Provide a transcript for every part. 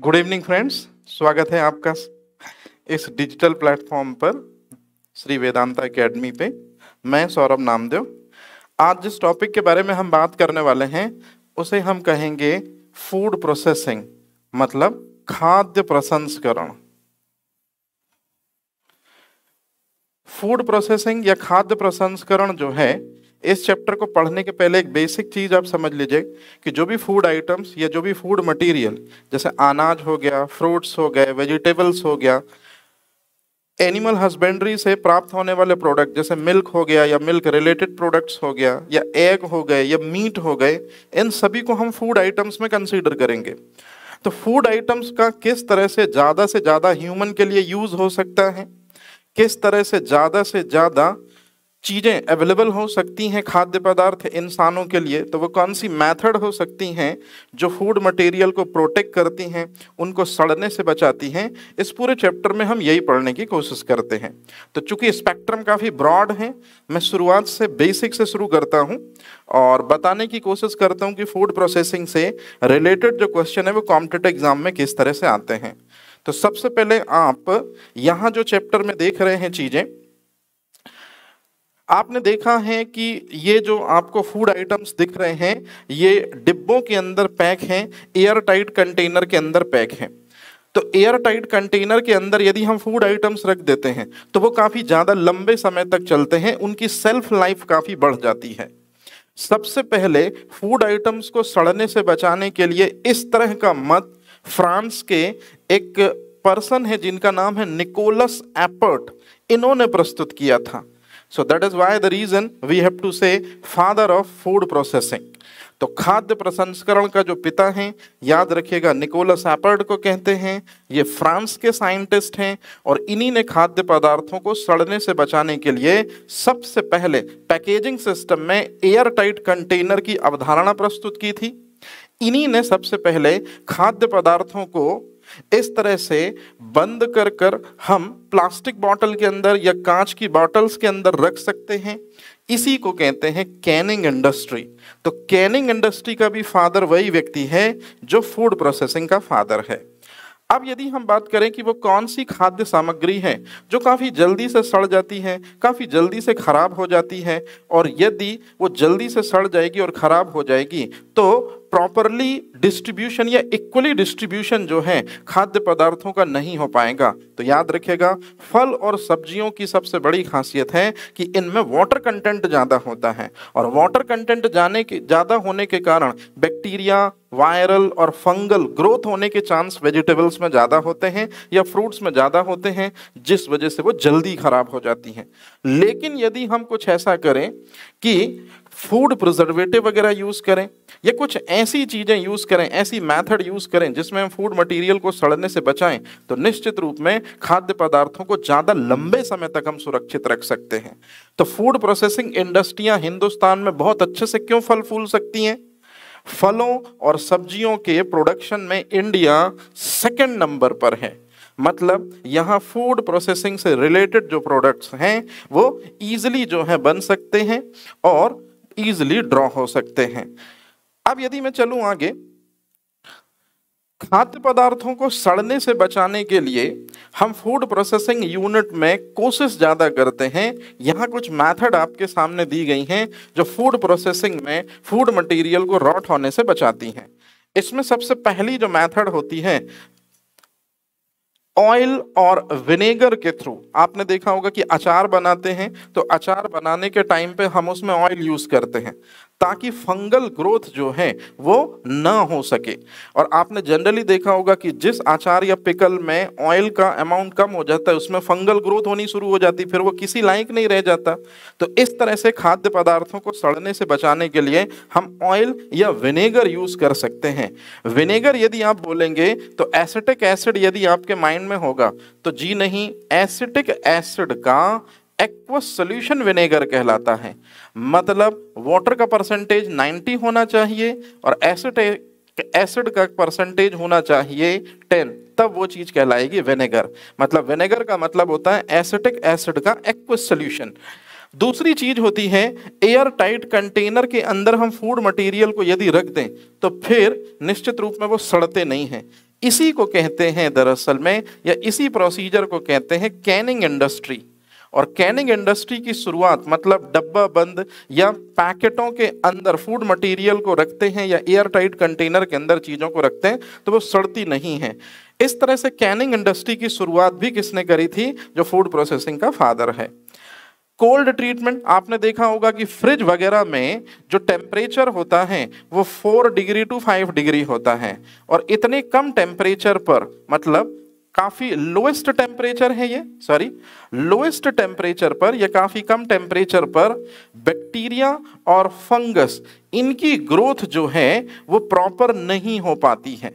Good evening friends स्वागत है आपका इस डिजिटल प्लेटफॉर्म पर श्री वेदांता एकेडमी पे मैं सौरभ नामदेव आज जिस टॉपिक के बारे में हम बात करने वाले हैं उसे हम कहेंगे फूड प्रोसेसिंग मतलब खाद्य प्रसंस्करण फूड प्रोसेसिंग या खाद्य प्रसंस्करण जो है इस चैप्टर को पढ़ने के पहले एक बेसिक चीज़ आप समझ लीजिए कि जो भी फूड आइटम्स या जो भी फूड मटेरियल जैसे अनाज हो गया फ्रूट्स हो गए वेजिटेबल्स हो गया एनिमल हस्बेंड्री से प्राप्त होने वाले प्रोडक्ट जैसे मिल्क हो गया या मिल्क रिलेटेड प्रोडक्ट्स हो गया या एग हो गए या मीट हो गए इन सभी को हम फूड आइटम्स में कंसिडर करेंगे तो फूड आइटम्स का किस तरह से ज़्यादा से ज़्यादा ह्यूमन के लिए यूज़ हो सकता है किस तरह से ज़्यादा से ज़्यादा चीज़ें अवेलेबल हो सकती हैं खाद्य पदार्थ इंसानों के लिए तो वो कौन सी मेथड हो सकती हैं जो फूड मटेरियल को प्रोटेक्ट करती हैं उनको सड़ने से बचाती हैं इस पूरे चैप्टर में हम यही पढ़ने की कोशिश करते हैं तो चूंकि स्पेक्ट्रम काफ़ी ब्रॉड है मैं शुरुआत से बेसिक से शुरू करता हूँ और बताने की कोशिश करता हूँ कि फूड प्रोसेसिंग से रिलेटेड जो क्वेश्चन है वो कॉम्पिटेटिव एग्जाम में किस तरह से आते हैं तो सबसे पहले आप यहाँ जो चैप्टर में देख रहे हैं चीज़ें आपने देखा है कि ये जो आपको फूड आइटम्स दिख रहे हैं ये डिब्बों के अंदर पैक हैं एयर टाइट कंटेनर के अंदर पैक हैं तो एयर टाइट कंटेनर के अंदर यदि हम फूड आइटम्स रख देते हैं तो वो काफ़ी ज़्यादा लंबे समय तक चलते हैं उनकी सेल्फ लाइफ काफ़ी बढ़ जाती है सबसे पहले फूड आइटम्स को सड़ने से बचाने के लिए इस तरह का मत फ्रांस के एक पर्सन है जिनका नाम है निकोलस एपर्ट इन्होंने प्रस्तुत किया था so that is why the reason we have to say father of food processing तो खाद्य प्रसंस्करण का जो पिता हैं याद रखिएगा निकोलस एपर्ड को कहते हैं ये फ्रांस के साइंटिस्ट हैं और इन्हीं ने खाद्य पदार्थों को सड़ने से बचाने के लिए सबसे पहले पैकेजिंग सिस्टम में एयर टाइट कंटेनर की अवधारणा प्रस्तुत की थी इन्हीं ने सबसे पहले खाद्य पदार्थों को इस तरह से बंद कर कर हम प्लास्टिक बॉटल के अंदर या कांच की बॉटल्स के अंदर रख सकते हैं इसी को कहते हैं कैनिंग इंडस्ट्री तो कैनिंग इंडस्ट्री का भी फादर वही व्यक्ति है जो फूड प्रोसेसिंग का फादर है अब यदि हम बात करें कि वो कौन सी खाद्य सामग्री है जो काफ़ी जल्दी से सड़ जाती है काफ़ी जल्दी से ख़राब हो जाती है और यदि वो जल्दी से सड़ जाएगी और ख़राब हो जाएगी तो प्रॉपरली डिस्ट्रीब्यूशन या इक्वली डिस्ट्रीब्यूशन जो है खाद्य पदार्थों का नहीं हो पाएगा तो याद रखिएगा फल और सब्जियों की सबसे बड़ी खासियत है कि इनमें वाटर कंटेंट ज़्यादा होता है और वाटर कंटेंट जाने के ज़्यादा होने के कारण बैक्टीरिया वायरल और फंगल ग्रोथ होने के चांस वेजिटेबल्स में ज़्यादा होते हैं या फ्रूट्स में ज़्यादा होते हैं जिस वजह से वो जल्दी ख़राब हो जाती हैं लेकिन यदि हम कुछ ऐसा करें कि फूड प्रिजर्वेटिव वगैरह यूज़ करें या कुछ ऐसी चीज़ें यूज़ करें ऐसी मेथड यूज़ करें जिसमें हम फूड मटेरियल को सड़ने से बचाएं तो निश्चित रूप में खाद्य पदार्थों को ज़्यादा लंबे समय तक हम सुरक्षित रख सकते हैं तो फूड प्रोसेसिंग इंडस्ट्रियाँ हिंदुस्तान में बहुत अच्छे से क्यों फल फूल सकती हैं फलों और सब्जियों के प्रोडक्शन में इंडिया सेकेंड नंबर पर है मतलब यहाँ फूड प्रोसेसिंग से रिलेटेड जो प्रोडक्ट्स हैं वो ईजिली जो है बन सकते हैं और इजिली ड्रॉ हो सकते हैं अब यदि मैं चलूं आगे खाद्य पदार्थों को सड़ने से बचाने के लिए हम फूड प्रोसेसिंग यूनिट में कोशिश ज़्यादा करते हैं यहाँ कुछ मेथड आपके सामने दी गई हैं जो फूड प्रोसेसिंग में फूड मटेरियल को रॉट होने से बचाती हैं इसमें सबसे पहली जो मेथड होती है ऑयल और विनेगर के थ्रू आपने देखा होगा कि अचार बनाते हैं तो अचार बनाने के टाइम पे हम उसमें ऑयल यूज करते हैं ताकि फंगल ग्रोथ जो है वो ना हो सके और आपने जनरली देखा होगा कि जिस अचार या पिकल में ऑयल का अमाउंट कम हो जाता है उसमें फंगल ग्रोथ होनी शुरू हो जाती फिर वो किसी लायक नहीं रह जाता तो इस तरह से खाद्य पदार्थों को सड़ने से बचाने के लिए हम ऑयल या विनेगर यूज कर सकते हैं विनेगर यदि आप बोलेंगे तो एसिटिक एसिड यदि आपके माइंड में होगा तो जी नहीं एसिटिक एसिड का एक्वस सोल्यूशन विनेगर कहलाता है मतलब वाटर का परसेंटेज 90 होना चाहिए और एसिड एसिड का परसेंटेज होना चाहिए 10 तब वो चीज़ कहलाएगी विनेगर मतलब विनेगर का मतलब होता है एसिटिक एसिड का एक्वस सोल्यूशन दूसरी चीज होती है एयर टाइट कंटेनर के अंदर हम फूड मटेरियल को यदि रख दें तो फिर निश्चित रूप में वो सड़ते नहीं हैं इसी को कहते हैं दरअसल में या इसी प्रोसीजर को कहते हैं कैनिंग इंडस्ट्री और कैनिंग इंडस्ट्री की शुरुआत मतलब डब्बा बंद या पैकेटों के अंदर फूड मटेरियल को रखते हैं या एयर टाइट कंटेनर के अंदर चीज़ों को रखते हैं तो वो सड़ती नहीं है इस तरह से कैनिंग इंडस्ट्री की शुरुआत भी किसने करी थी जो फूड प्रोसेसिंग का फादर है कोल्ड ट्रीटमेंट आपने देखा होगा कि फ्रिज वगैरह में जो टेम्परेचर होता है वो four degree to five degree होता है और इतने कम टेम्परेचर पर मतलब काफ़ी लोएस्ट टेम्परेचर है ये सॉरी लोएस्ट टेम्परेचर पर या काफ़ी कम टेम्परेचर पर बैक्टीरिया और फंगस इनकी ग्रोथ जो है वो प्रॉपर नहीं हो पाती है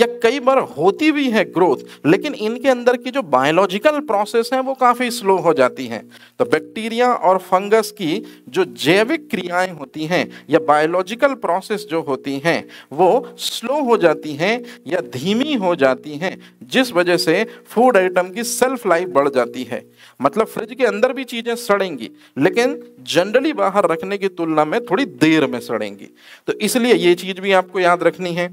या कई बार होती भी है ग्रोथ लेकिन इनके अंदर की जो बायोलॉजिकल प्रोसेस है वो काफ़ी स्लो हो जाती हैं तो बैक्टीरिया और फंगस की जो जैविक क्रियाएं होती हैं या बायोलॉजिकल प्रोसेस जो होती हैं वो स्लो हो जाती हैं या धीमी हो जाती हैं जिस वजह से फूड आइटम की सेल्फ लाइफ बढ़ जाती है मतलब फ्रिज के अंदर भी चीज़ें सड़ेंगी लेकिन जनरली बाहर रखने की तुलना में थोड़ी देर में सड़ेंगी तो इसलिए ये चीज़ भी आपको याद रखनी है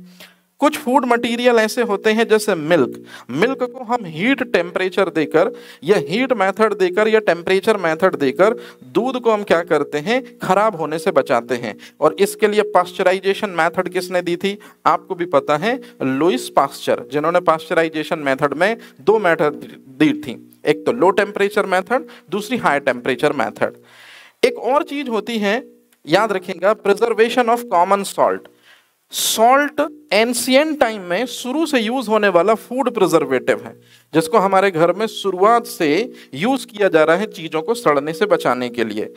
कुछ फूड मटेरियल ऐसे होते हैं जैसे मिल्क मिल्क को हम हीट टेम्परेचर देकर या हीट मेथड देकर या टेम्परेचर मेथड देकर दूध को हम क्या करते हैं खराब होने से बचाते हैं और इसके लिए पास्चराइजेशन मेथड किसने दी थी आपको भी पता है लुइस पास्चर जिन्होंने पास्चराइजेशन मेथड में दो मेथड दी थी एक तो लो टेम्परेचर मैथड दूसरी हाई टेम्परेचर मैथड एक और चीज होती है याद रखेगा preservation of common salt salt ancient time में शुरू से यूज होने वाला फूड प्रिजर्वेटिव है जिसको हमारे घर में शुरुआत से यूज किया जा रहा है चीजों को सड़ने से बचाने के लिए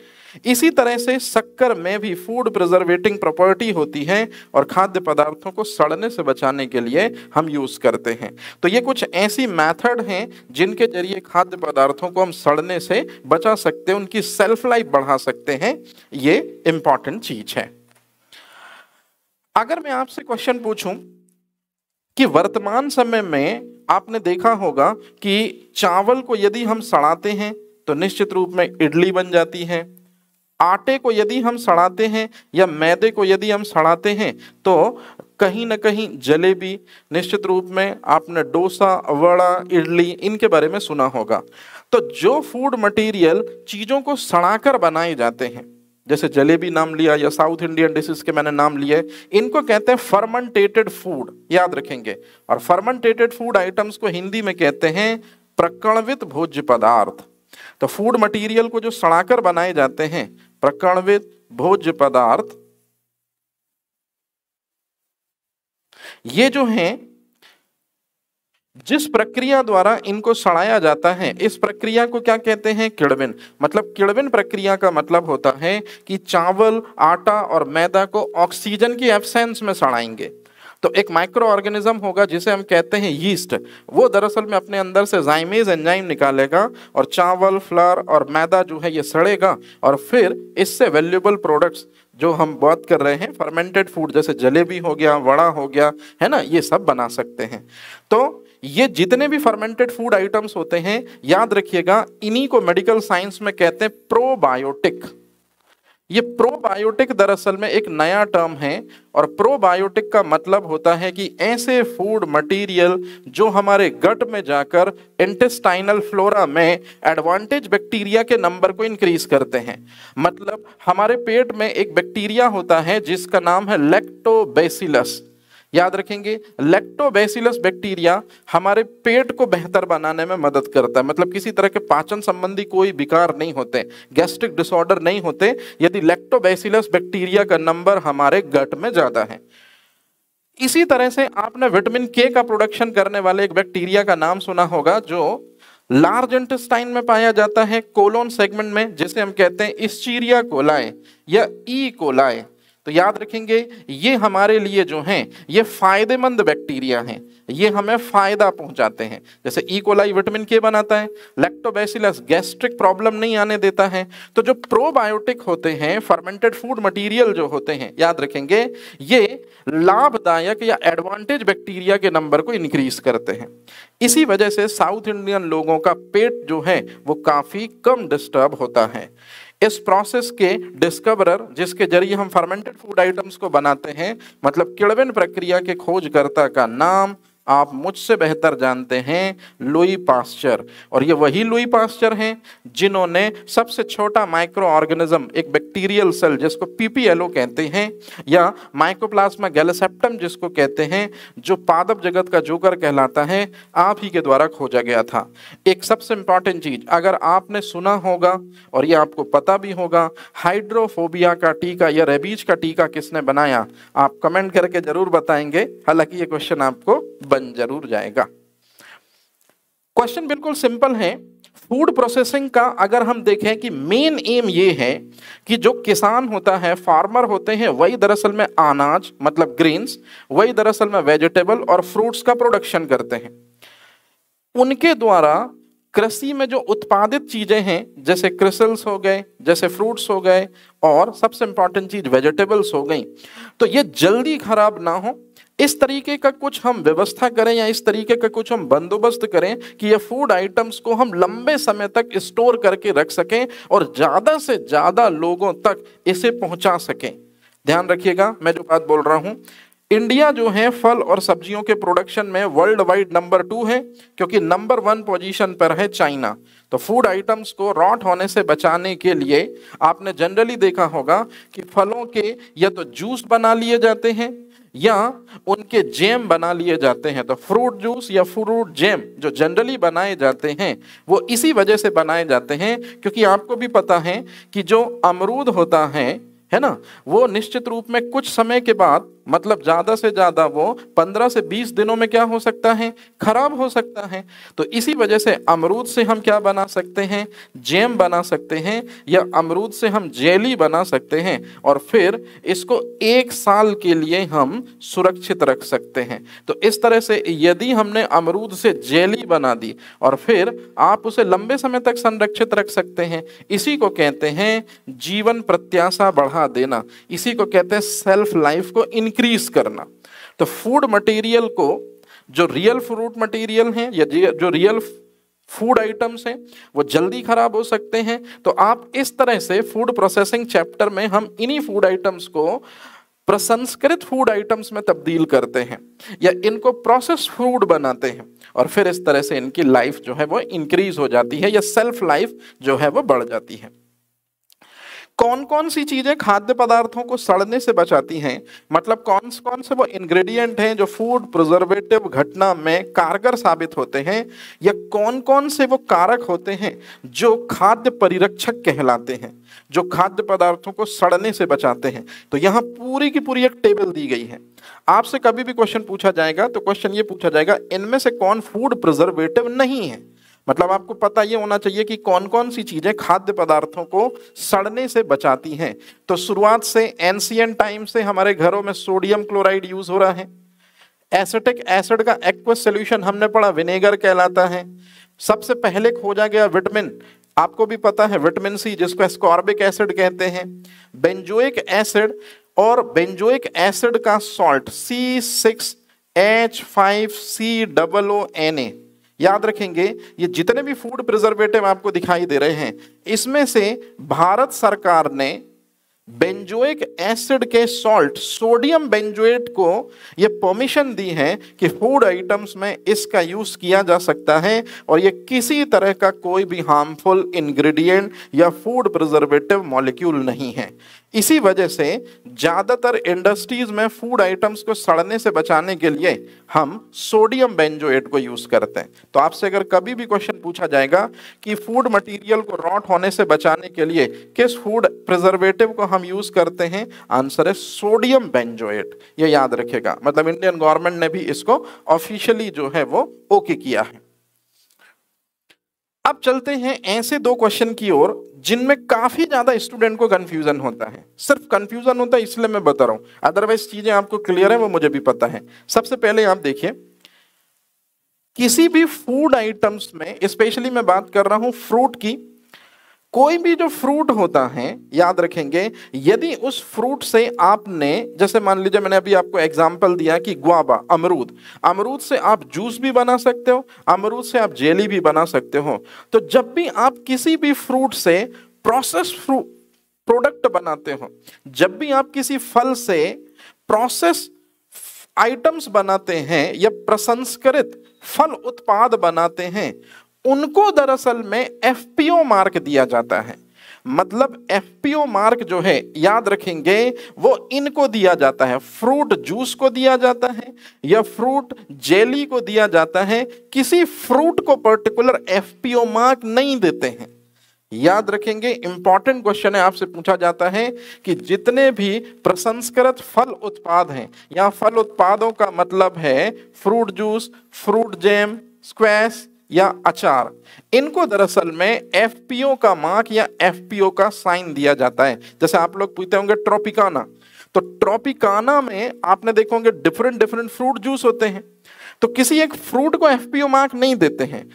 इसी तरह से शक्कर में भी फूड प्रिजर्वेटिंग प्रॉपर्टी होती है और खाद्य पदार्थों को सड़ने से बचाने के लिए हम यूज करते हैं तो ये कुछ ऐसी मैथड हैं जिनके जरिए खाद्य पदार्थों को हम सड़ने से बचा सकते हैं उनकी सेल्फ लाइफ बढ़ा सकते हैं ये इंपॉर्टेंट चीज है अगर मैं आपसे क्वेश्चन पूछूं कि वर्तमान समय में आपने देखा होगा कि चावल को यदि हम सड़ाते हैं तो निश्चित रूप में इडली बन जाती है आटे को यदि हम सड़ाते हैं या मैदे को यदि हम सड़ाते हैं तो कहीं ना कहीं जलेबी निश्चित रूप में आपने डोसा वड़ा इडली इनके बारे में सुना होगा तो जो फूड मटेरियल चीज़ों को सड़ाकर बनाए जाते हैं जैसे जलेबी नाम लिया या साउथ इंडियन डिशेस के मैंने नाम लिए इनको कहते हैं फर्मेंटेटेड फूड याद रखेंगे और फर्मेंटेटेड फूड आइटम्स को हिंदी में कहते हैं प्रकणवित भोज्य पदार्थ तो फूड मटेरियल को जो सड़ाकर बनाए जाते हैं प्रकणवित भोज्य पदार्थ ये जो हैं जिस प्रक्रिया द्वारा इनको सड़ाया जाता है इस प्रक्रिया को क्या कहते हैं किड़बिन मतलब किड़बिन प्रक्रिया का मतलब होता है कि चावल आटा और मैदा को ऑक्सीजन की एब्सेंस में सड़ाएंगे तो एक माइक्रो ऑर्गेनिज्म होगा जिसे हम कहते हैं यीस्ट वो दरअसल में अपने अंदर से जाइमेज एंजाइम निकालेगा और चावल फ्लर और मैदा जो है ये सड़ेगा और फिर इससे वैल्यूबल प्रोडक्ट्स जो हम बात कर रहे हैं फर्मेंटेड फूड जैसे जलेबी हो गया वड़ा हो गया है ना ये सब बना सकते हैं तो ये जितने भी फर्मेंटेड फूड आइटम्स होते हैं याद रखिएगा इन्हीं को मेडिकल साइंस में कहते हैं प्रोबायोटिक ये प्रोबायोटिक दरअसल में एक नया टर्म है और प्रोबायोटिक का मतलब होता है कि ऐसे फूड मटेरियल जो हमारे गट में जाकर इंटेस्टाइनल फ्लोरा में एडवांटेज बैक्टीरिया के नंबर को इंक्रीज करते हैं मतलब हमारे पेट में एक बैक्टीरिया होता है जिसका नाम है लेक्टोबेसिलस याद रखेंगे लेक्टोबेसिलस बैक्टीरिया हमारे पेट को बेहतर बनाने में मदद करता है मतलब किसी तरह के पाचन संबंधी कोई विकार नहीं होते गैस्ट्रिक डिसऑर्डर नहीं होते यदि लेक्टोबैसिलस बैक्टीरिया का नंबर हमारे गट में ज़्यादा है इसी तरह से आपने विटामिन के का प्रोडक्शन करने वाले एक बैक्टीरिया का नाम सुना होगा जो लार्ज इंटेस्टाइन में पाया जाता है कोलोन सेगमेंट में जिसे हम कहते हैं इस्चीरिया कोलाए या ई e. कोलाए तो याद रखेंगे ये हमारे लिए जो हैं ये फायदेमंद बैक्टीरिया हैं ये हमें फायदा पहुंचाते हैं जैसे इकोलाई विटामिन के बनाता है लैक्टोबैसिलस गैस्ट्रिक प्रॉब्लम नहीं आने देता है तो जो प्रोबायोटिक होते हैं फर्मेंटेड फूड मटेरियल जो होते हैं याद रखेंगे ये लाभदायक या एडवांटेज बैक्टीरिया के नंबर को इंक्रीज करते हैं इसी वजह से साउथ इंडियन लोगों का पेट जो है वो काफ़ी कम डिस्टर्ब होता है इस प्रोसेस के डिस्कवरर जिसके जरिए हम फर्मेंटेड फूड आइटम्स को बनाते हैं मतलब किड़वन प्रक्रिया के खोजकर्ता का नाम आप मुझसे बेहतर जानते हैं लुई पास्चर और ये वही लुई पास्चर हैं जिन्होंने सबसे छोटा माइक्रो ऑर्गेनिज्म एक बैक्टीरियल सेल जिसको पीपीएलओ कहते हैं या माइक्रोप्लाज्मा गैलसेप्टम जिसको कहते हैं जो पादप जगत का जोकर कहलाता है आप ही के द्वारा खोजा गया था एक सबसे इंपॉर्टेंट चीज अगर आपने सुना होगा और ये आपको पता भी होगा हाइड्रोफोबिया का टीका या रेबीज का टीका किसने बनाया आप कमेंट करके जरूर बताएंगे हालांकि ये क्वेश्चन आपको बन जरूर जाएगा क्वेश्चन बिल्कुल सिंपल है फूड प्रोसेसिंग का अगर हम देखें कि मेन एम ये है कि जो किसान होता है फार्मर होते हैं वही दरअसल में अनाज मतलब ग्रीन्स वही दरअसल में वेजिटेबल और फ्रूट्स का प्रोडक्शन करते हैं उनके द्वारा कृषि में जो उत्पादित चीज़ें हैं जैसे क्रिसल्स हो गए जैसे फ्रूट्स हो गए और सबसे इंपॉर्टेंट चीज़ वेजिटेबल्स हो गई तो ये जल्दी खराब ना हो इस तरीके का कुछ हम व्यवस्था करें या इस तरीके का कुछ हम बंदोबस्त करें कि ये फूड आइटम्स को हम लंबे समय तक स्टोर करके रख सकें और ज़्यादा से ज़्यादा लोगों तक इसे पहुंचा सकें ध्यान रखिएगा मैं जो बात बोल रहा हूँ इंडिया जो है फल और सब्जियों के प्रोडक्शन में वर्ल्ड वाइड नंबर टू है क्योंकि नंबर वन पोजीशन पर है चाइना तो फूड आइटम्स को रॉट होने से बचाने के लिए आपने जनरली देखा होगा कि फलों के या तो जूस बना लिए जाते हैं या उनके जैम बना लिए जाते हैं तो फ्रूट जूस या फ्रूट जैम जो जनरली बनाए जाते हैं वो इसी वजह से बनाए जाते हैं क्योंकि आपको भी पता है कि जो अमरूद होता है है ना वो निश्चित रूप में कुछ समय के बाद मतलब ज़्यादा से ज़्यादा वो पंद्रह से बीस दिनों में क्या हो सकता है खराब हो सकता है तो इसी वजह से अमरूद से हम क्या बना सकते हैं जैम बना सकते हैं या अमरूद से हम जेली बना सकते हैं और फिर इसको एक साल के लिए हम सुरक्षित रख सकते हैं तो इस तरह से यदि हमने अमरूद से जेली बना दी और फिर आप उसे लंबे समय तक संरक्षित रख सकते हैं इसी को कहते हैं जीवन प्रत्याशा बढ़ा देना इसी को कहते हैं सेल्फ लाइफ को इन इंक्रीज करना तो फूड मटेरियल को जो रियल फ्रूट मटेरियल हैं या जो रियल फूड आइटम्स हैं वो जल्दी खराब हो सकते हैं तो आप इस तरह से फूड प्रोसेसिंग चैप्टर में हम इन्हीं फूड आइटम्स को प्रसंस्कृत फूड आइटम्स में तब्दील करते हैं या इनको प्रोसेस फूड बनाते हैं और फिर इस तरह से इनकी लाइफ जो है वो इंक्रीज हो जाती है या सेल्फ लाइफ जो है वो बढ़ जाती है कौन कौन सी चीज़ें खाद्य पदार्थों को सड़ने से बचाती हैं मतलब कौन कौन से वो इंग्रेडिएंट हैं जो फूड प्रिजर्वेटिव घटना में कारगर साबित होते हैं या कौन कौन से वो कारक होते हैं जो खाद्य परिरक्षक कहलाते हैं जो खाद्य पदार्थों को सड़ने से बचाते हैं तो यहाँ पूरी की पूरी एक टेबल दी गई है आपसे कभी भी क्वेश्चन पूछा जाएगा तो क्वेश्चन ये पूछा जाएगा इनमें से कौन फूड प्रिजर्वेटिव नहीं है मतलब आपको पता ये होना चाहिए कि कौन कौन सी चीज़ें खाद्य पदार्थों को सड़ने से बचाती हैं तो शुरुआत से एनसीएन टाइम से हमारे घरों में सोडियम क्लोराइड यूज़ हो रहा है एसिटिक एसिड का एक्वस सोल्यूशन हमने पढ़ा विनेगर कहलाता है सबसे पहले खोजा गया विटामिन आपको भी पता है विटामिन सी जिसको एस्कॉर्बिक एसिड कहते हैं बेंजोइक एसिड और बेंजोइक एसिड का salt C six H five C double O N A याद रखेंगे ये जितने भी फूड प्रिजर्वेटिव आपको दिखाई दे रहे हैं इसमें से भारत सरकार ने बेंजोइक एसिड के सॉल्ट सोडियम बेंजोएट को यह परमिशन दी है कि फूड आइटम्स में इसका यूज किया जा सकता है और यह किसी तरह का कोई भी हार्मफुल इंग्रेडिएंट या फूड प्रिजर्वेटिव मॉलिक्यूल नहीं है इसी वजह से ज़्यादातर इंडस्ट्रीज में फूड आइटम्स को सड़ने से बचाने के लिए हम सोडियम बेंजोएट को यूज़ करते हैं तो आपसे अगर कभी भी क्वेश्चन पूछा जाएगा कि फूड मटेरियल को रॉट होने से बचाने के लिए किस फूड प्रिजर्वेटिव को हम यूज़ करते हैं आंसर है सोडियम बेंजोएट ये याद रखेगा मतलब इंडियन गवर्नमेंट ने भी इसको ऑफिशियली जो है वो ओके किया है अब चलते हैं ऐसे दो क्वेश्चन की ओर जिनमें काफी ज्यादा स्टूडेंट को कंफ्यूजन होता है सिर्फ कंफ्यूजन होता है इसलिए मैं बता रहा हूं अदरवाइज चीजें आपको क्लियर है वो मुझे भी पता है सबसे पहले आप देखिए किसी भी फूड आइटम्स में स्पेशली मैं बात कर रहा हूं फ्रूट की कोई भी जो फ्रूट होता है याद रखेंगे यदि उस फ्रूट से आपने जैसे मान लीजिए मैंने अभी आपको एग्जाम्पल दिया कि गुआबा अमरूद अमरूद से आप जूस भी बना सकते हो अमरूद से आप जेली भी बना सकते हो तो जब भी आप किसी भी फ्रूट से प्रोसेस फ्रूट प्रोडक्ट बनाते हो जब भी आप किसी फल से प्रोसेस आइटम्स बनाते हैं या प्रसंस्कृत फल उत्पाद बनाते हैं उनको दरअसल में एफ मार्क दिया जाता है मतलब एफ मार्क जो है याद रखेंगे वो इनको दिया जाता है फ्रूट जूस को दिया जाता है या फ्रूट जेली को दिया जाता है किसी फ्रूट को पर्टिकुलर एफ मार्क नहीं देते हैं याद रखेंगे इंपॉर्टेंट क्वेश्चन है आपसे पूछा जाता है कि जितने भी प्रसंस्कृत फल उत्पाद हैं या फल उत्पादों का मतलब है fruit juice fruit jam squash या अचार इनको दरअसल में एफ का मार्क या एफ का साइन दिया जाता है जैसे आप लोग पूछते होंगे ट्रॉपिकाना तो ट्रॉपिकाना में आपने देखो होंगे डिफरेंट डिफरेंट फ्रूट जूस होते हैं तो किसी एक फ्रूट को एफ मार्क नहीं देते हैं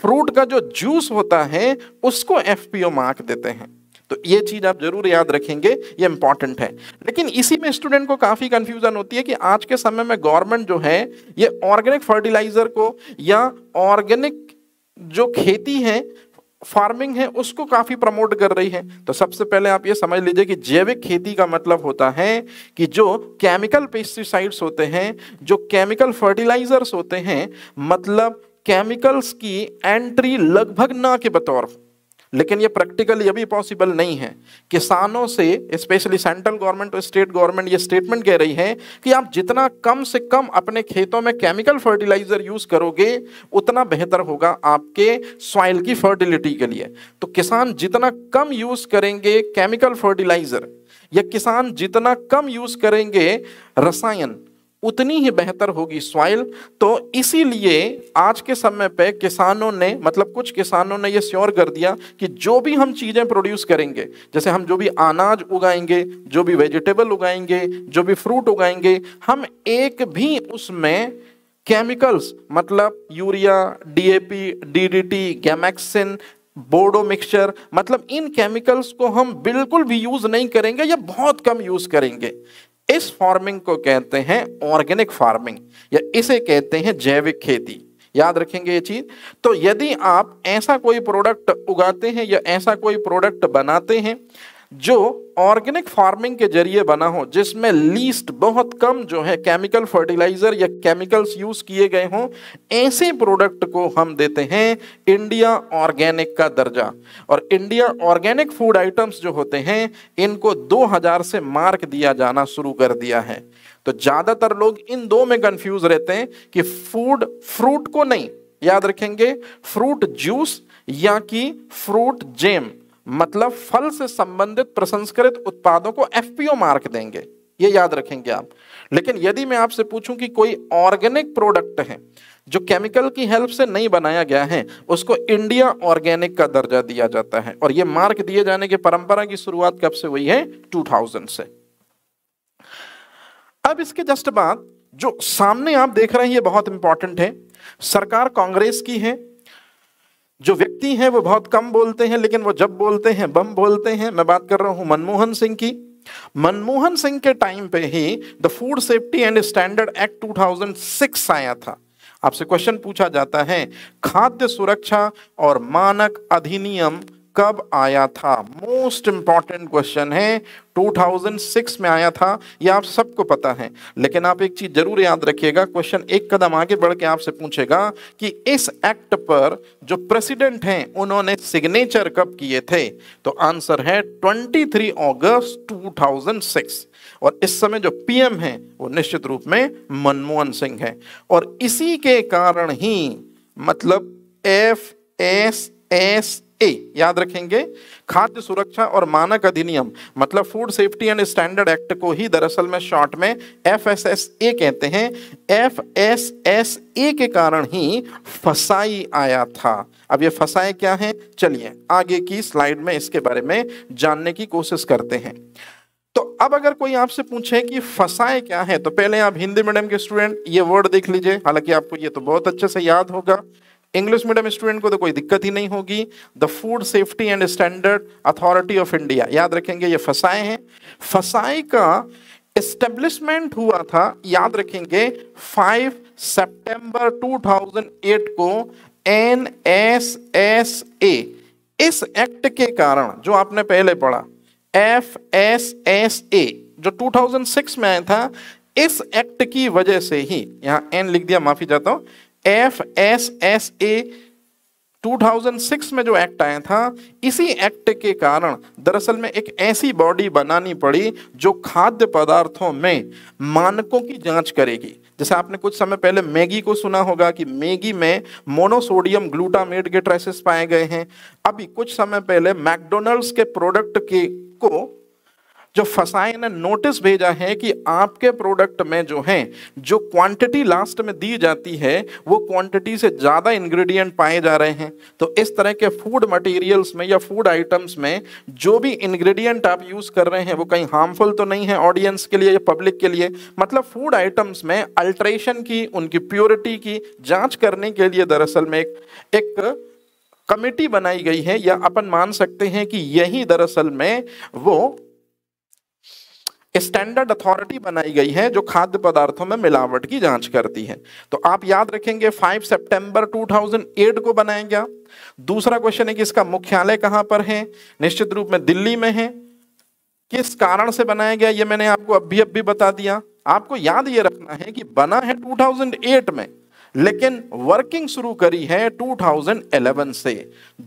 फ्रूट का जो जूस होता है उसको एफ मार्क देते हैं तो ये चीज़ आप जरूर याद रखेंगे ये इंपॉर्टेंट है लेकिन इसी में स्टूडेंट को काफ़ी कंफ्यूजन होती है कि आज के समय में गवर्नमेंट जो है ये ऑर्गेनिक फर्टिलाइज़र को या ऑर्गेनिक जो खेती है फार्मिंग है उसको काफ़ी प्रमोट कर रही है तो सबसे पहले आप ये समझ लीजिए कि जैविक खेती का मतलब होता है कि जो केमिकल पेस्टिसाइड्स होते हैं जो केमिकल फर्टिलाइजर्स होते हैं मतलब केमिकल्स की एंट्री लगभग ना के बतौर लेकिन ये प्रैक्टिकली अभी पॉसिबल नहीं है किसानों से स्पेशली सेंट्रल गवर्नमेंट और स्टेट गवर्नमेंट ये स्टेटमेंट कह रही है कि आप जितना कम से कम अपने खेतों में केमिकल फर्टिलाइजर यूज़ करोगे उतना बेहतर होगा आपके सॉइल की फर्टिलिटी के लिए तो किसान जितना कम यूज़ करेंगे केमिकल फर्टिलाइज़र या किसान जितना कम यूज़ करेंगे रसायन उतनी ही बेहतर होगी सॉइल तो इसीलिए आज के समय पे किसानों ने मतलब कुछ किसानों ने ये श्योर कर दिया कि जो भी हम चीज़ें प्रोड्यूस करेंगे जैसे हम जो भी अनाज उगाएंगे जो भी वेजिटेबल उगाएंगे जो भी फ्रूट उगाएंगे हम एक भी उसमें केमिकल्स मतलब यूरिया डीएपी डीडीटी गैमेक्सिन बोडो मिक्सचर मतलब इन केमिकल्स को हम बिल्कुल भी यूज़ नहीं करेंगे या बहुत कम यूज़ करेंगे इस फार्मिंग को कहते हैं ऑर्गेनिक फार्मिंग या इसे कहते हैं जैविक खेती याद रखेंगे ये चीज तो यदि आप ऐसा कोई प्रोडक्ट उगाते हैं या ऐसा कोई प्रोडक्ट बनाते हैं जो ऑर्गेनिक फार्मिंग के जरिए बना हो जिसमें लीस्ट बहुत कम जो है केमिकल फर्टिलाइजर या केमिकल्स यूज किए गए हों ऐसे प्रोडक्ट को हम देते हैं इंडिया ऑर्गेनिक का दर्जा और इंडिया ऑर्गेनिक फूड आइटम्स जो होते हैं इनको 2000 से मार्क दिया जाना शुरू कर दिया है तो ज़्यादातर लोग इन दो में कंफ्यूज रहते हैं कि फूड फ्रूट को नहीं याद रखेंगे फ्रूट जूस या कि फ्रूट जेम मतलब फल से संबंधित प्रसंस्कृत उत्पादों को एफपीओ मार्क देंगे ये याद रखेंगे आप लेकिन यदि मैं आपसे पूछूं कि कोई ऑर्गेनिक प्रोडक्ट है जो केमिकल की हेल्प से नहीं बनाया गया है उसको इंडिया ऑर्गेनिक का दर्जा दिया जाता है और ये मार्क दिए जाने की परंपरा की शुरुआत कब से हुई है 2000 से अब इसके जस्ट बाद जो सामने आप देख रहे हैं ये बहुत इंपॉर्टेंट है सरकार कांग्रेस की है व्यक्ति हैं वो बहुत कम बोलते हैं लेकिन वो जब बोलते हैं बम बोलते हैं मैं बात कर रहा हूं मनमोहन सिंह की मनमोहन सिंह के टाइम पे ही the food safety and standard act 2006 आया था आपसे क्वेश्चन पूछा जाता है खाद्य सुरक्षा और मानक अधिनियम कब आया था मोस्ट इंपॉर्टेंट क्वेश्चन है 2006 में आया था यह आप सबको पता है लेकिन आप एक चीज जरूर याद रखिएगा क्वेश्चन एक कदम आगे बढ़ के आपसे पूछेगा कि इस एक्ट पर जो प्रेसिडेंट हैं उन्होंने सिग्नेचर कब किए थे तो आंसर है 23 अगस्त 2006 और इस समय जो पीएम हैं वो निश्चित रूप में मनमोहन सिंह है और इसी के कारण ही मतलब एफ एस एस ए याद रखेंगे खाद्य सुरक्षा और मानक अधिनियम मतलब food safety and standard act को ही दरअसल में शॉर्ट में एफ एस एस ए कहते हैं एफ एस एस ए के कारण ही फसाई आया था अब ये फसाए क्या है चलिए आगे की स्लाइड में इसके बारे में जानने की कोशिश करते हैं तो अब अगर कोई आपसे पूछे कि फसाए क्या है तो पहले आप हिंदी मीडियम के स्टूडेंट ये वर्ड देख लीजिए हालांकि आपको ये तो बहुत अच्छे से याद होगा इंग्लिश मीडियम स्टूडेंट को तो कोई दिक्कत ही नहीं होगी the food safety and standard authority of India याद रखेंगे ये फसाए हैं फसाई का एस्टेब्लिशमेंट हुआ था याद रखेंगे 5 सितंबर 2008 को एन एस एस ए इस एक्ट के कारण जो आपने पहले पढ़ा एफ एस एस ए जो 2006 में आया था इस एक्ट की वजह से ही यहां एन लिख दिया माफी चाहता हूं एफ एस एस ए 2006 में जो एक्ट आया था इसी एक्ट के कारण दरअसल में एक ऐसी बॉडी बनानी पड़ी जो खाद्य पदार्थों में मानकों की जांच करेगी जैसे आपने कुछ समय पहले मैगी को सुना होगा कि मैगी में मोनोसोडियम ग्लूटामेट के ट्रेसेस पाए गए हैं अभी कुछ समय पहले मैकडोनल्ड्स के प्रोडक्ट के को जो फसाए ने नोटिस भेजा है कि आपके प्रोडक्ट में जो है जो क्वांटिटी लास्ट में दी जाती है वो क्वांटिटी से ज़्यादा इंग्रेडिएंट पाए जा रहे हैं तो इस तरह के फूड मटेरियल्स में या फूड आइटम्स में जो भी इंग्रेडिएंट आप यूज़ कर रहे हैं वो कहीं हार्मफुल तो नहीं है ऑडियंस के लिए या पब्लिक के लिए मतलब फूड आइटम्स में अल्ट्रेशन की उनकी प्योरिटी की जाँच करने के लिए दरअसल में एक, एक कमेटी बनाई गई है या अपन मान सकते हैं कि यही दरअसल में वो स्टैंडर्ड अथॉरिटी बनाई गई है जो खाद्य पदार्थों में मिलावट की जांच करती है तो आप याद रखेंगे 5 सितंबर 2008 को बनाया गया दूसरा क्वेश्चन है कि इसका मुख्यालय कहां पर है निश्चित रूप में दिल्ली में है किस कारण से बनाया गया ये मैंने आपको अभी अभी बता दिया आपको याद ये रखना है कि बना है 2008 में लेकिन वर्किंग शुरू करी है 2011 से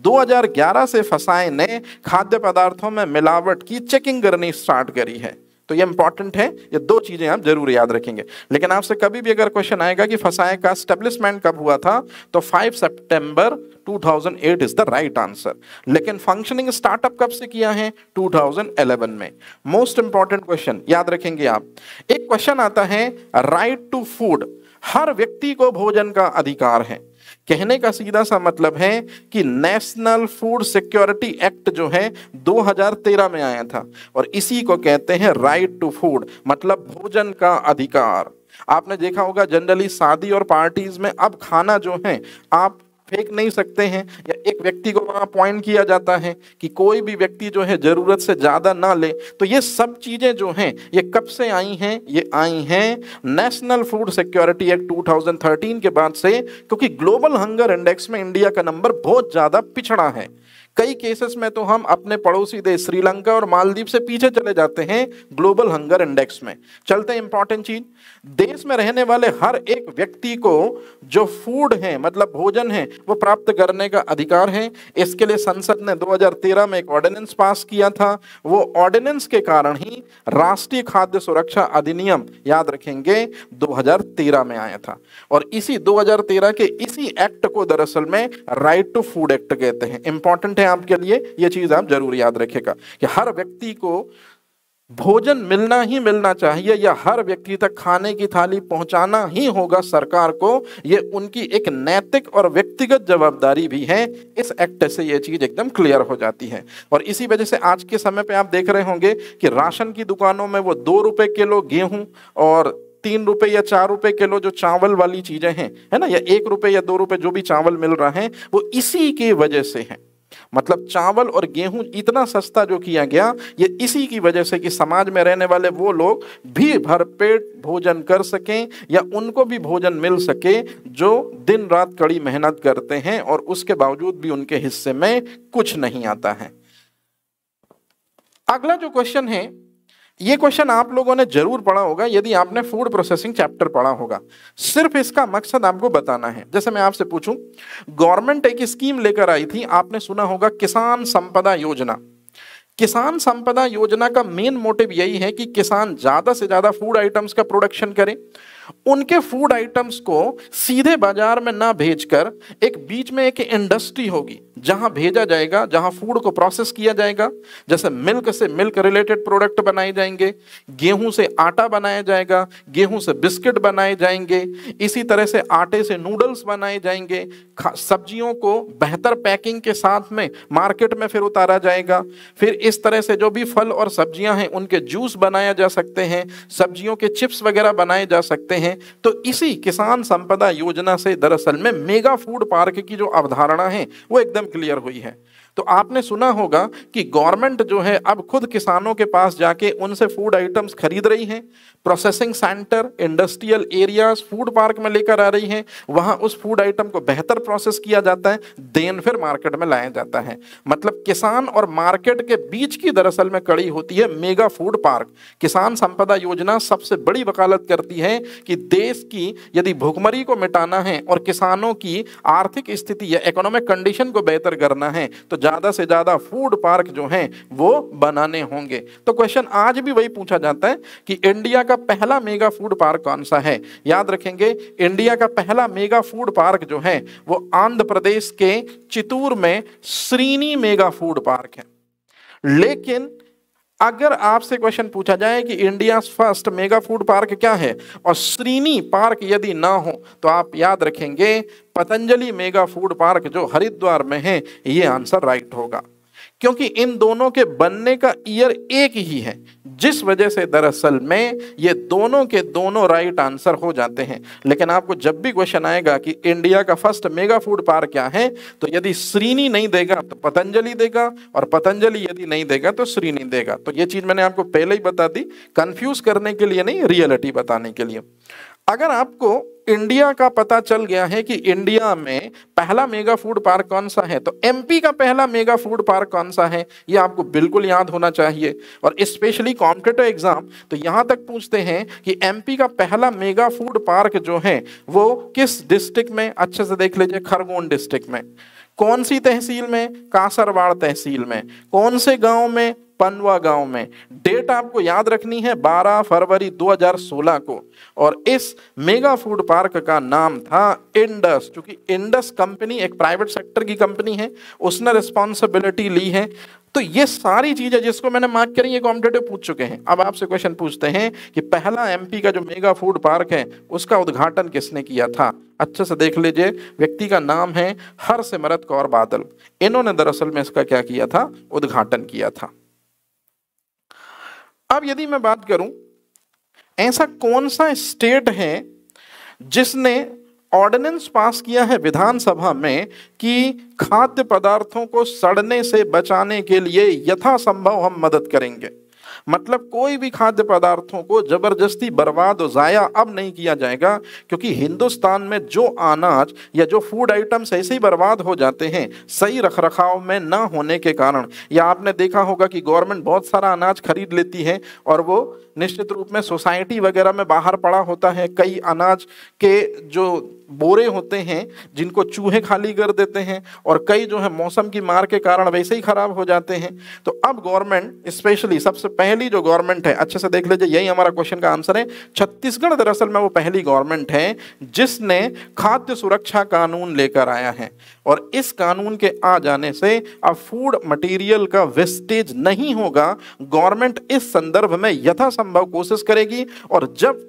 2011 से फसाए ने खाद्य पदार्थों में मिलावट की चेकिंग करनी स्टार्ट करी है तो ये इंपॉर्टेंट है ये दो चीज़ें आप जरूर याद रखेंगे लेकिन आपसे कभी भी अगर क्वेश्चन आएगा कि फसाए का स्टेब्लिशमेंट कब हुआ था तो 5 सितंबर 2008 इज द राइट आंसर लेकिन फंक्शनिंग स्टार्टअप कब से किया है 2011 में मोस्ट इंपॉर्टेंट क्वेश्चन याद रखेंगे आप एक क्वेश्चन आता है राइट टू फूड हर व्यक्ति को भोजन का अधिकार है कहने का सीधा सा मतलब है कि नेशनल फूड सिक्योरिटी एक्ट जो है 2013 में आया था और इसी को कहते हैं राइट टू फूड मतलब भोजन का अधिकार आपने देखा होगा जनरली शादी और पार्टीज में अब खाना जो है आप फेंक नहीं सकते हैं या एक व्यक्ति को वहाँ पॉइंट किया जाता है कि कोई भी व्यक्ति जो है ज़रूरत से ज़्यादा ना ले तो ये सब चीज़ें जो हैं ये कब से आई हैं ये आई हैं नेशनल फूड सिक्योरिटी एक्ट 2013 के बाद से क्योंकि ग्लोबल हंगर इंडेक्स में इंडिया का नंबर बहुत ज़्यादा पिछड़ा है कई केसेस में तो हम अपने पड़ोसी देश श्रीलंका और मालदीव से पीछे चले जाते हैं ग्लोबल हंगर इंडेक्स में चलते हैं इंपॉर्टेंट चीज देश में रहने वाले हर एक व्यक्ति को जो फूड है मतलब भोजन है वो प्राप्त करने का अधिकार है इसके लिए संसद ने 2013 में एक ऑर्डिनेंस पास किया था वो ऑर्डिनेंस के कारण ही राष्ट्रीय खाद्य सुरक्षा अधिनियम याद रखेंगे 2013 में आया था और इसी 2013 के इसी एक्ट को दरअसल में राइट टू फूड एक्ट कहते हैं इंपॉर्टेंट है आपके लिए ये चीज़ आप जरूर याद रखेगा कि हर व्यक्ति को भोजन मिलना ही मिलना चाहिए या हर व्यक्ति तक खाने की थाली पहुंचाना ही होगा सरकार को ये उनकी एक नैतिक और व्यक्तिगत जवाबदारी भी है इस एक्ट से ये चीज़ एकदम क्लियर हो जाती है और इसी वजह से आज के समय पे आप देख रहे होंगे कि राशन की दुकानों में वो दो रुपए किलो गेहूं और तीन रुपए या चार रुपए किलो जो चावल वाली चीज़ें हैं है ना या एक रुपए या दो रुपए जो भी चावल मिल रहा है वो इसी की वजह से हैं मतलब चावल और गेहूं इतना सस्ता जो किया गया ये इसी की वजह से कि समाज में रहने वाले वो लोग भी भरपेट भोजन कर सकें या उनको भी भोजन मिल सके जो दिन रात कड़ी मेहनत करते हैं और उसके बावजूद भी उनके हिस्से में कुछ नहीं आता है अगला जो क्वेश्चन है ये क्वेश्चन आप लोगों ने जरूर पढ़ा होगा यदि आपने फूड प्रोसेसिंग चैप्टर पढ़ा होगा सिर्फ इसका मकसद आपको बताना है जैसे मैं आपसे पूछूं गवर्नमेंट एक स्कीम लेकर आई थी आपने सुना होगा किसान संपदा योजना किसान संपदा योजना का मेन मोटिव यही है कि किसान ज्यादा से ज्यादा फूड आइटम्स का प्रोडक्शन करें उनके फूड आइटम्स को सीधे बाजार में ना भेजकर एक बीच में एक इंडस्ट्री होगी जहां भेजा जाएगा जहां फूड को प्रोसेस किया जाएगा जैसे मिल्क से मिल्क रिलेटेड प्रोडक्ट बनाए जाएंगे गेहूं से आटा बनाया जाएगा गेहूं से बिस्किट बनाए जाएंगे इसी तरह से आटे से नूडल्स बनाए जाएंगे सब्जियों को बेहतर पैकिंग के साथ में मार्केट में फिर उतारा जाएगा फिर इस तरह से जो भी फल और सब्जियां हैं उनके जूस बनाया जा सकते हैं सब्जियों के चिप्स वगैरह बनाए जा सकते देखते हैं तो इसी किसान संपदा योजना से दरअसल में मेगा फूड पार्क की जो अवधारणा है वो एकदम क्लियर हुई है तो आपने सुना होगा कि गवर्नमेंट जो है अब खुद किसानों के पास जाके उनसे फूड आइटम्स खरीद रही है processing centre industrial areas food park में लेकर आ रही है वहां उस फूड आइटम को बेहतर प्रोसेस किया जाता है देन फिर मार्केट में लाया जाता है मतलब किसान और मार्केट के बीच की दरअसल में कड़ी होती है मेगा फूड पार्क किसान संपदा योजना सबसे बड़ी वकालत करती है कि देश की यदि भुखमरी को मिटाना है और किसानों की आर्थिक स्थिति या इकोनॉमिक कंडीशन को बेहतर करना है तो ज़्यादा से ज़्यादा फूड पार्क जो हैं वो बनाने होंगे तो क्वेश्चन आज भी वही पूछा जाता है कि इंडिया का पहला मेगा फूड पार्क कौन सा है याद रखेंगे इंडिया का पहला मेगा फूड पार्क जो है वो आंध्र प्रदेश के चितूर में श्रीनी मेगा फूड पार्क है लेकिन अगर आपसे क्वेश्चन पूछा जाए कि India first mega food park क्या है और श्रीनी पार्क यदि ना हो तो आप याद रखेंगे पतंजलि मेगा फूड पार्क जो हरिद्वार में है ये आंसर राइट होगा क्योंकि इन दोनों के बनने का ईयर एक ही है जिस वजह से दरअसल में ये दोनों के दोनों राइट आंसर हो जाते हैं लेकिन आपको जब भी क्वेश्चन आएगा कि इंडिया का फर्स्ट मेगा फूड पार्क क्या है तो यदि श्रीनी नहीं देगा तो पतंजलि देगा और पतंजलि यदि नहीं देगा तो श्रीनी देगा तो ये चीज़ मैंने आपको पहले ही बता दी कंफ्यूज करने के लिए नहीं रियलिटी बताने के लिए अगर आपको इंडिया का पता चल गया है कि इंडिया में पहला मेगा फूड पार्क कौन सा है तो एमपी का पहला मेगा फूड पार्क कौन सा है ये आपको बिल्कुल याद होना चाहिए और स्पेशली कॉम्पिटेटिव एग्जाम तो यहाँ तक पूछते हैं कि एमपी का पहला मेगा फूड पार्क जो है वो किस डिस्ट्रिक्ट में अच्छे से देख लीजिए खरगोन डिस्ट्रिक्ट में कौन सी तहसील में कासरवाड़ तहसील में कौन से गांव में पनवा गांव में डेट आपको याद रखनी है 12 फरवरी 2016 को और इस मेगा फूड पार्क का नाम था इंडस क्योंकि इंडस कंपनी एक प्राइवेट सेक्टर की कंपनी है उसने रिस्पॉन्सिबिलिटी ली है तो ये सारी चीजें जिसको मैंने मार्क करी ये कॉम्पिटेटिव पूछ चुके हैं अब आपसे क्वेश्चन पूछते हैं कि पहला एमपी का जो मेगा फूड पार्क है उसका उद्घाटन किसने किया था अच्छे से देख लीजिए व्यक्ति का नाम है हर सिमरत कौर बादल इन्होंने दरअसल में इसका क्या किया था उद्घाटन किया था अब यदि मैं बात करूं ऐसा कौन सा स्टेट है जिसने ऑर्डिनेंस पास किया है विधानसभा में कि खाद्य पदार्थों को सड़ने से बचाने के लिए यथासंभव हम मदद करेंगे मतलब कोई भी खाद्य पदार्थों को जबरदस्ती बर्बाद और ज़ाया अब नहीं किया जाएगा क्योंकि हिंदुस्तान में जो अनाज या जो फूड आइटम्स ऐसे ही बर्बाद हो जाते हैं सही रख रखाव में ना होने के कारण या आपने देखा होगा कि गवर्नमेंट बहुत सारा अनाज खरीद लेती है और वो निश्चित रूप में सोसाइटी वगैरह में बाहर पड़ा होता है कई अनाज के जो बोरे होते हैं जिनको चूहे खाली कर देते हैं और कई जो है मौसम की मार के कारण वैसे ही ख़राब हो जाते हैं तो अब गवर्नमेंट स्पेशली सबसे पहली जो गवर्नमेंट है अच्छे से देख लीजिए यही हमारा क्वेश्चन का आंसर है छत्तीसगढ़ दरअसल में वो पहली गवर्नमेंट है जिसने खाद्य सुरक्षा कानून लेकर आया है और इस कानून के आ जाने से अब फूड मटेरियल का वेस्टेज नहीं होगा गवर्नमेंट इस संदर्भ में यथासंभव कोशिश करेगी और जब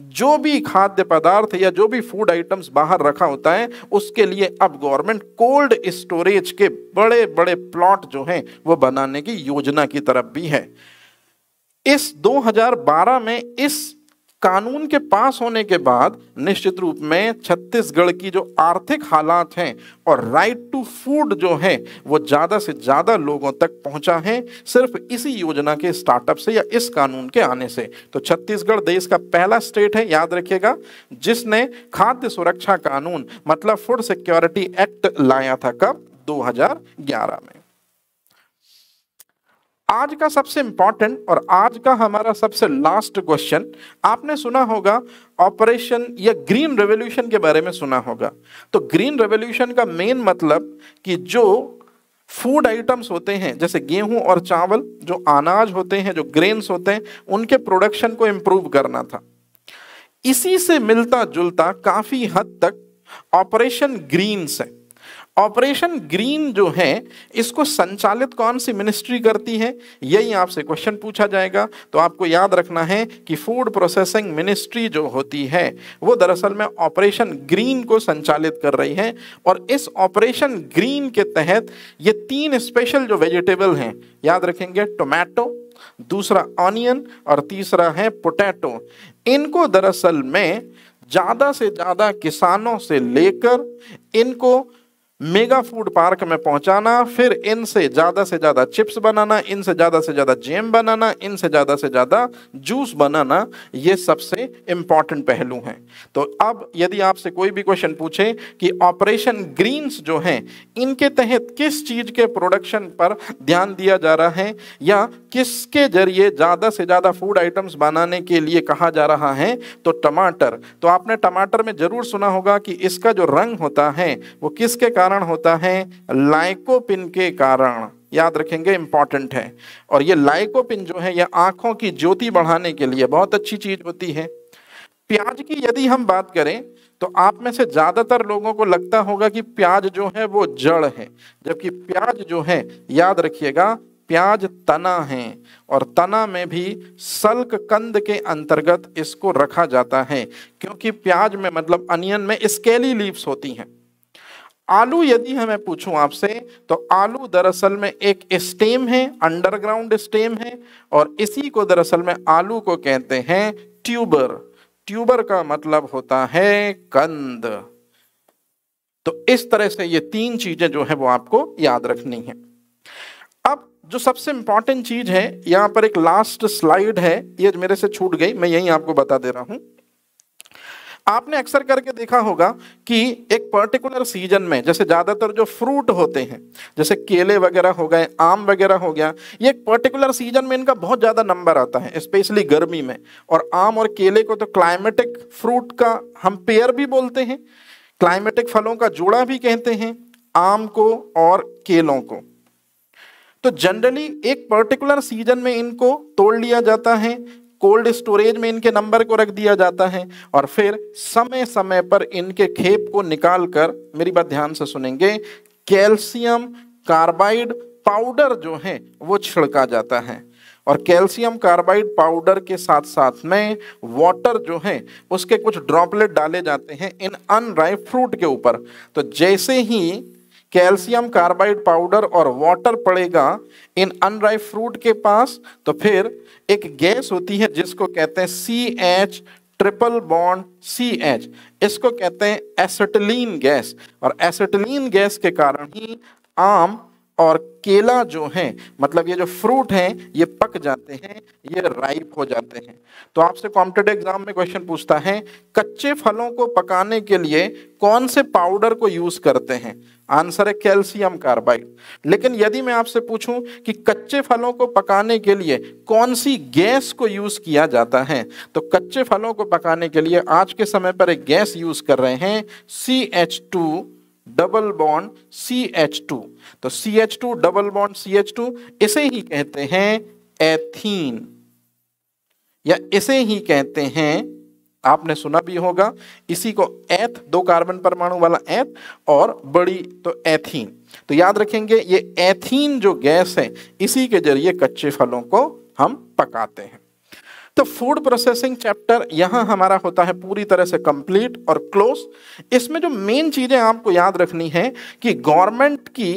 जो भी खाद्य पदार्थ या जो भी फूड आइटम्स बाहर रखा होता है उसके लिए अब गवर्नमेंट कोल्ड स्टोरेज के बड़े बड़े प्लॉट जो हैं वो बनाने की योजना की तरफ भी है इस 2012 में इस कानून के पास होने के बाद निश्चित रूप में छत्तीसगढ़ की जो आर्थिक हालात हैं और राइट टू फूड जो है वो ज़्यादा से ज़्यादा लोगों तक पहुंचा है सिर्फ इसी योजना के स्टार्टअप से या इस कानून के आने से तो छत्तीसगढ़ देश का पहला स्टेट है याद रखिएगा जिसने खाद्य सुरक्षा कानून मतलब फूड सिक्योरिटी एक्ट लाया था कब 2011 में आज का सबसे इंपॉर्टेंट और आज का हमारा सबसे लास्ट क्वेश्चन आपने सुना होगा ऑपरेशन या ग्रीन रेवोल्यूशन के बारे में सुना होगा तो ग्रीन रेवोल्यूशन का मेन मतलब कि जो फूड आइटम्स होते हैं जैसे गेहूं और चावल जो अनाज होते हैं जो ग्रेन्स होते हैं उनके प्रोडक्शन को इम्प्रूव करना था इसी से मिलता जुलता काफ़ी हद तक ऑपरेशन ग्रीन्स है ऑपरेशन ग्रीन जो है इसको संचालित कौन सी मिनिस्ट्री करती है यही आपसे क्वेश्चन पूछा जाएगा तो आपको याद रखना है कि फूड प्रोसेसिंग मिनिस्ट्री जो होती है वो दरअसल में ऑपरेशन ग्रीन को संचालित कर रही है और इस ऑपरेशन ग्रीन के तहत ये तीन स्पेशल जो वेजिटेबल हैं याद रखेंगे टोमेटो दूसरा ऑनियन और तीसरा है पोटैटो इनको दरअसल में ज़्यादा से ज़्यादा किसानों से लेकर इनको मेगा फूड पार्क में पहुंचाना फिर इनसे ज़्यादा से ज़्यादा चिप्स बनाना इनसे ज़्यादा से ज़्यादा जेम बनाना इनसे ज़्यादा से ज़्यादा जूस बनाना ये सबसे इम्पॉर्टेंट पहलू हैं तो अब यदि आपसे कोई भी क्वेश्चन पूछे कि ऑपरेशन ग्रीन्स जो हैं इनके तहत किस चीज़ के प्रोडक्शन पर ध्यान दिया जा रहा है या किसके जरिए ज़्यादा से ज़्यादा फूड आइटम्स बनाने के लिए कहा जा रहा है तो टमाटर तो आपने टमाटर में ज़रूर सुना होगा कि इसका जो रंग होता है वो किसके कारण कारण होता है लाइकोपिन के कारण याद रखेंगे इंपॉर्टेंट है और ये लाइकोपिन जो है यह आंखों की ज्योति बढ़ाने के लिए बहुत अच्छी चीज होती है प्याज की यदि हम बात करें तो आप में से ज़्यादातर लोगों को लगता होगा कि प्याज जो है वो जड़ है जबकि प्याज जो है याद रखिएगा प्याज तना है और तना में भी सल्क कंद के अंतर्गत इसको रखा जाता है क्योंकि प्याज में मतलब अनियन में स्केली लीव्स होती हैं आलू यदि हमें पूछूं आपसे तो आलू दरअसल में एक स्टेम है अंडरग्राउंड स्टेम है और इसी को दरअसल में आलू को कहते हैं ट्यूबर ट्यूबर का मतलब होता है कंद तो इस तरह से ये तीन चीजें जो है वो आपको याद रखनी है अब जो सबसे इंपॉर्टेंट चीज है यहां पर एक लास्ट स्लाइड है ये मेरे से छूट गई मैं यही आपको बता दे रहा हूं आपने अक्सर करके देखा होगा कि एक पर्टिकुलर सीजन में जैसे ज़्यादातर जो फ्रूट होते हैं जैसे केले वगैरह हो गए आम वगैरह हो गया ये एक पर्टिकुलर सीजन में इनका बहुत ज़्यादा नंबर आता है स्पेशली गर्मी में और आम और केले को तो क्लाइमेटिक फ्रूट का हम पेयर भी बोलते हैं क्लाइमेटिक फलों का जोड़ा भी कहते हैं आम को और केलों को तो जनरली एक पर्टिकुलर सीजन में इनको तोड़ लिया जाता है कोल्ड स्टोरेज में इनके नंबर को रख दिया जाता है और फिर समय समय पर इनके खेप को निकाल कर मेरी बात ध्यान से सुनेंगे कैल्शियम कार्बाइड पाउडर जो है वो छिड़का जाता है और कैल्शियम कार्बाइड पाउडर के साथ साथ में वाटर जो है उसके कुछ ड्रॉपलेट डाले जाते हैं इन अनराइप फ्रूट के ऊपर तो जैसे ही कैल्शियम कार्बाइड पाउडर और वाटर पड़ेगा इन अनराइफ फ्रूट के पास तो फिर एक गैस होती है जिसको कहते हैं C H triple bond C H इसको कहते हैं एसेटलिन गैस और एसिटिलीन गैस के कारण ही आम और केला जो है मतलब ये जो फ्रूट हैं ये पक जाते हैं ये राइप हो जाते हैं तो आपसे कॉम्पिटेटिव एग्जाम में क्वेश्चन पूछता है कच्चे फलों को पकाने के लिए कौन से पाउडर को यूज करते हैं आंसर है कैल्शियम कार्बाइड लेकिन यदि मैं आपसे पूछूं कि कच्चे फलों को पकाने के लिए कौन सी गैस को यूज किया जाता है तो कच्चे फलों को पकाने के लिए आज के समय पर एक गैस यूज कर रहे हैं C H two double bond C H two तो C H two double bond C H two इसे ही कहते हैं एथीन या इसे ही कहते हैं आपने सुना भी होगा इसी को एथ दो कार्बन परमाणु वाला एथ और बड़ी तो एथीन तो याद रखेंगे ये एथीन जो गैस है इसी के जरिए कच्चे फलों को हम पकाते हैं तो फूड प्रोसेसिंग चैप्टर यहाँ हमारा होता है पूरी तरह से कंप्लीट और क्लोज इसमें जो मेन चीज़ें आपको याद रखनी है कि गवर्नमेंट की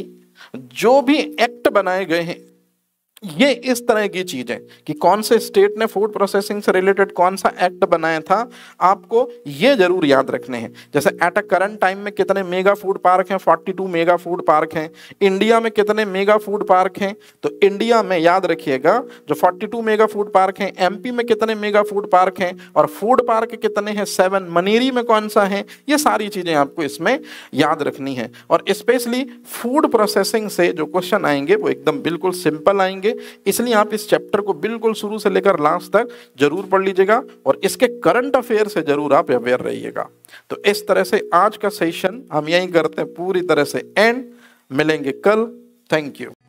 जो भी एक्ट बनाए गए हैं ये इस तरह की चीज है कि कौन से स्टेट ने फूड प्रोसेसिंग से रिलेटेड कौन सा एक्ट बनाया था आपको ये जरूर याद रखने हैं जैसे एट अ करंट टाइम में कितने मेगा फूड पार्क हैं 42 मेगा फूड पार्क हैं इंडिया में कितने मेगा फूड पार्क हैं तो इंडिया में याद रखिएगा जो 42 मेगा फूड पार्क हैं एमपी में कितने मेगा फूड पार्क हैं और फूड पार्क कितने हैं सेवन मनेरी में कौन सा है ये सारी चीज़ें आपको इसमें याद रखनी है और स्पेशली फूड प्रोसेसिंग से जो क्वेश्चन आएंगे वो एकदम बिल्कुल सिंपल आएंगे इसलिए आप इस चैप्टर को बिल्कुल शुरू से लेकर लास्ट तक जरूर पढ़ लीजिएगा और इसके करंट अफेयर से जरूर आप अवेयर रहिएगा तो इस तरह से आज का सेशन हम यही करते हैं पूरी तरह से एंड मिलेंगे कल थैंक यू